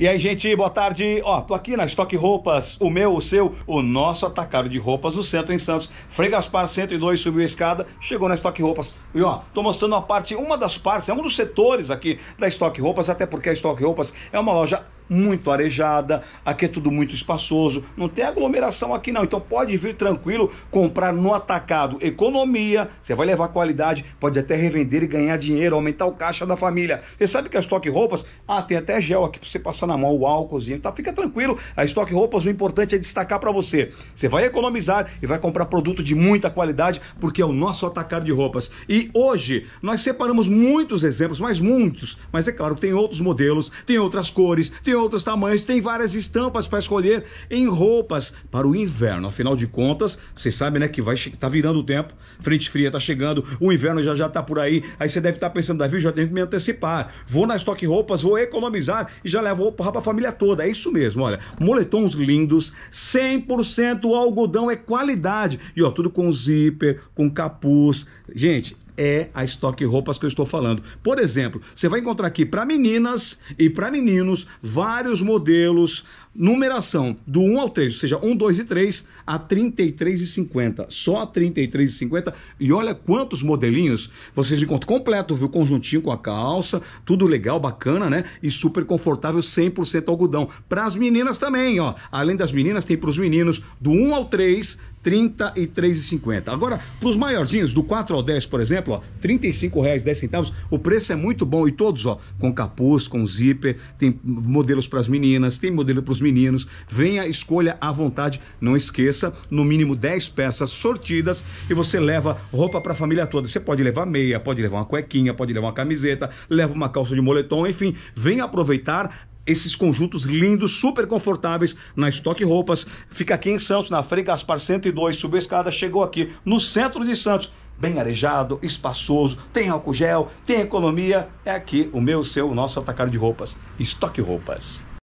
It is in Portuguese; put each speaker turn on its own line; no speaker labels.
E aí, gente, boa tarde. Ó, tô aqui na Estoque Roupas, o meu, o seu, o nosso atacado de roupas no centro em Santos. Frei Gaspar 102 subiu a escada, chegou na Estoque Roupas. E ó, tô mostrando uma parte, uma das partes, é um dos setores aqui da Estoque Roupas, até porque a Estoque Roupas é uma loja muito arejada, aqui é tudo muito espaçoso, não tem aglomeração aqui não. Então pode vir tranquilo comprar no atacado. Economia, você vai levar qualidade, pode até revender e ganhar dinheiro, aumentar o caixa da família. Você sabe que a Estoque Roupas, ah, tem até gel aqui para você passar na mão, o álcoolzinho, tá? Fica tranquilo. A Estoque Roupas, o importante é destacar para você. Você vai economizar e vai comprar produto de muita qualidade, porque é o nosso atacado de roupas. E hoje nós separamos muitos exemplos, mas muitos, mas é claro que tem outros modelos, tem outras cores, tem outros tamanhos, tem várias estampas para escolher em roupas para o inverno. Afinal de contas, você sabe, né, que vai tá virando o tempo, frente fria tá chegando, o inverno já já tá por aí. Aí você deve estar tá pensando, Davi, já tenho que me antecipar. Vou na estoque roupas, vou economizar e já levo roupa para a família toda. É isso mesmo, olha. Moletons lindos, 100% algodão é qualidade. E ó, tudo com zíper, com capuz. Gente, é a estoque roupas que eu estou falando. Por exemplo, você vai encontrar aqui para meninas e para meninos vários modelos, numeração do 1 ao 3, ou seja, 1, 2 e 3, a 33,50. Só a 33,50. E olha quantos modelinhos vocês encontram completo, viu? Conjuntinho com a calça, tudo legal, bacana, né? E super confortável, 100% algodão. Para as meninas também, ó. Além das meninas, tem para os meninos do 1 ao 3, 33,50. Agora, para os maiorzinhos, do 4 ao 10, por exemplo, ó, R$ 35,10, o preço é muito bom. E todos, ó, com capuz, com zíper, tem modelos para as meninas, tem modelo para os meninos. Venha, escolha à vontade. Não esqueça, no mínimo 10 peças sortidas e você leva roupa para a família toda. Você pode levar meia, pode levar uma cuequinha, pode levar uma camiseta, leva uma calça de moletom, enfim, venha aproveitar esses conjuntos lindos, super confortáveis na Estoque Roupas. Fica aqui em Santos, na Frei Gaspar 102, subescada, chegou aqui no centro de Santos. Bem arejado, espaçoso, tem álcool gel, tem economia. É aqui o meu, o seu, o nosso atacado de roupas. Estoque Roupas.